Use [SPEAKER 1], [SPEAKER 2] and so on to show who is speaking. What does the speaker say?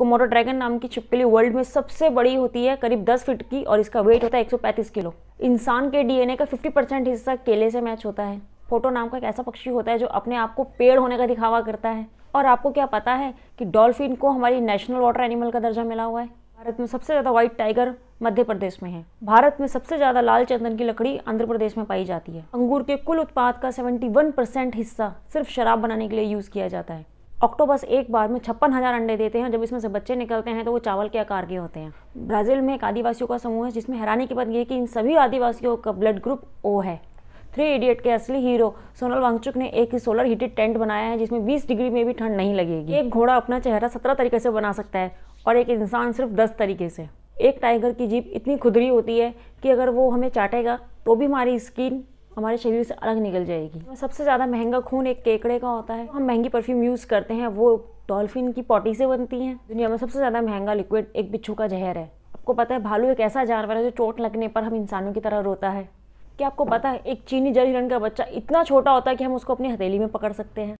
[SPEAKER 1] Komodo dragon नाम की छिपकली वर्ल्ड में सबसे बड़ी होती है करीब 10 फीट की और इसका वेट होता है 135 किलो इंसान के डीएनए का 50 परसेंट हिस्सा केले से मैच होता है फोटो नाम का एक ऐसा पक्षी होता है जो अपने आप को पेड़ होने का दिखावा करता है और आपको क्या पता है कि डॉल्फिन को हमारी नेशनल वाटर एनिमल का दर्जा मिला हुआ है भारत में सबसे ज़्यादा व्हाइट टाइगर मध्य प्रदेश में है भारत में सबसे ज़्यादा लाल चंदन की लकड़ी आंध्र प्रदेश में पाई जाती है अंगूर के कुल उत्पाद का 71 परसेंट हिस्सा सिर्फ शराब बनाने के लिए यूज़ किया जाता है ऑक्टोबस एक बार में छप्पन हज़ार अंडे देते हैं जब इसमें से बच्चे निकलते हैं तो वो चावल के आकार के होते हैं ब्राज़ील में एक आदिवासियों का समूह है जिसमें हैरानी की बात यह कि इन सभी आदिवासियों का ब्लड ग्रुप ओ है थ्री इडियट के असली हीरो सोनल वांगचुक ने एक सोलर हीटेड टेंट बनाया है जिसमें 20 डिग्री में भी ठंड नहीं लगेगी एक घोड़ा अपना चेहरा 17 तरीके से बना सकता है और एक इंसान सिर्फ 10 तरीके से एक टाइगर की जीप इतनी खुदरी होती है कि अगर वो हमें चाटेगा तो भी हमारी स्किन हमारे शरीर से अलग निकल जाएगी सबसे ज़्यादा महंगा खून एक केकड़े का होता है हम महंगी परफ्यूम यूज़ करते हैं वो डॉल्फिन की पॉटी से बनती हैं दुनिया में सबसे ज़्यादा महंगा लिक्विड एक बिच्छू का जहर है आपको पता है भालू एक ऐसा जानवर है जो चोट लगने पर हम इंसानों की तरह रोता है क्या आपको पता है एक चीनी जल हिरण का बच्चा इतना छोटा होता है कि हम उसको अपनी हथेली में पकड़ सकते हैं